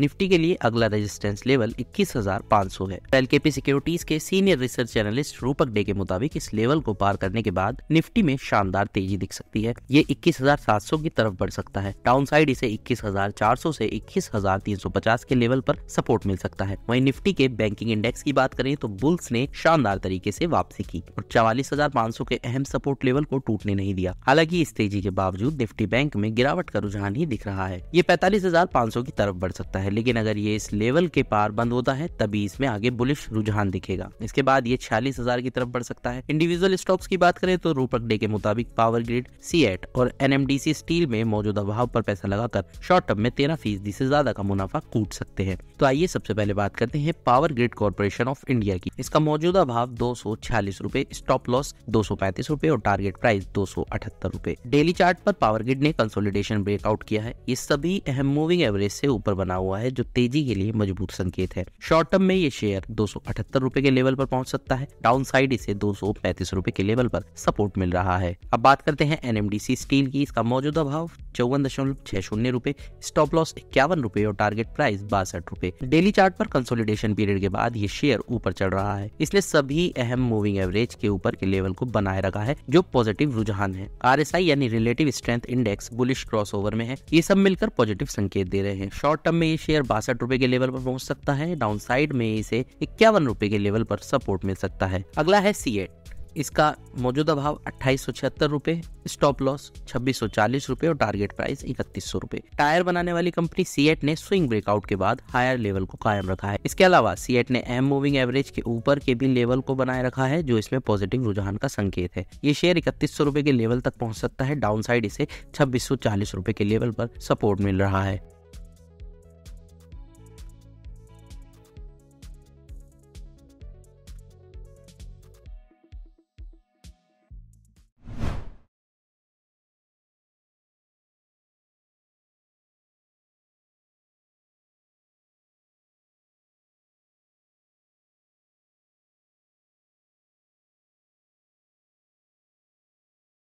Nifty के लिए अगला रेजिस्टेंस लेवल 21,500 है एल पी सिक्योरिटीज के senior research analyst Rupak De के मुताबिक इस लेवल को पार करने के बाद निफ्टी में शानदार तेजी दिख सकती है ये 21,700 की तरफ बढ़ सकता है डाउन साइड इसे 21,400 से 21,350 के लेवल पर सपोर्ट मिल सकता है वही निफ्टी के बैंकिंग इंडेक्स की बात करें तो बुल्स ने शानदार तरीके ऐसी वापसी की और चवालीस के अहम सपोर्ट लेवल को टूटने नहीं दिया हालांकि इस तेजी के बावजूद निफ्टी बैंक में गिरावट का रुझान ही दिख रहा है ये पैतालीस की तरफ बढ़ सकता है है लेकिन अगर ये इस लेवल के पार बंद होता है तभी इसमें आगे बुलिश रुझान दिखेगा इसके बाद ये छियालीस हजार की तरफ बढ़ सकता है इंडिविजुअल स्टॉक्स की बात करें तो रूपक डे के मुताबिक पावर ग्रिड सी एट और एन स्टील में मौजूदा भाव पर पैसा लगाकर शॉर्ट टर्म में तेरह फीसदी से ज्यादा का मुनाफा कूट सकते हैं तो आइए सबसे पहले बात करते हैं Power Grid Corporation of India की इसका मौजूदा भाव दो सौ स्टॉप लॉस दो सौ और टारगेट प्राइस दो सौ डेली चार्ट पर पावर ग्रिड ने कंसोलिडेशन ब्रेकआउट किया है ये सभी अहम मूविंग एवरेज से ऊपर बना हुआ हुआ है जो तेजी के लिए मजबूत संकेत है शॉर्ट टर्म में ये शेयर दो सौ के लेवल पर पहुंच सकता है डाउन साइड इसे दो सौ के लेवल पर सपोर्ट मिल रहा है अब बात करते हैं एनएमडीसी स्टील की इसका मौजूदा भाव चौवन दशमलव छह शून्य रूपए स्टॉप लॉस इक्यावन रूपए और टारगेट प्राइस बासठ रूपए डेली चार्ट पर कंसोलिडेशन पीरियड के बाद ये शेयर ऊपर चढ़ रहा है इसलिए सभी अहम मूविंग एवरेज के ऊपर के लेवल को बनाए रखा है जो पॉजिटिव रुझान है आर यानी relative strength index bullish cross में है ये सब मिलकर पॉजिटिव संकेत दे रहे हैं शॉर्ट टर्म में ये शेयर बासठ रूपए के लेवल पर पहुंच सकता है डाउन साइड में इसे इक्यावन रूपए के लेवल पर सपोर्ट मिल सकता है अगला है सी इसका मौजूदा भाव अट्ठाईस सौ छिहत्तर रूपए स्टॉप लॉस छब्बीस सौ चालीस रूपए और टारगेट प्राइस इकतीस सौ रूपए टायर बनाने वाली कंपनी सीएट ने स्विंग ब्रेकआउट के बाद हायर लेवल को कायम रखा है इसके अलावा सीएट ने एम मूविंग एवरेज के ऊपर के भी लेवल को बनाए रखा है जो इसमें पॉजिटिव रुझान का संकेत है ये शेयर इकतीस सौ रूपए के लेवल तक पहुँच सकता है डाउन साइड इसे छब्बीस सौ चालीस रूपए के लेवल पर सपोर्ट मिल रहा है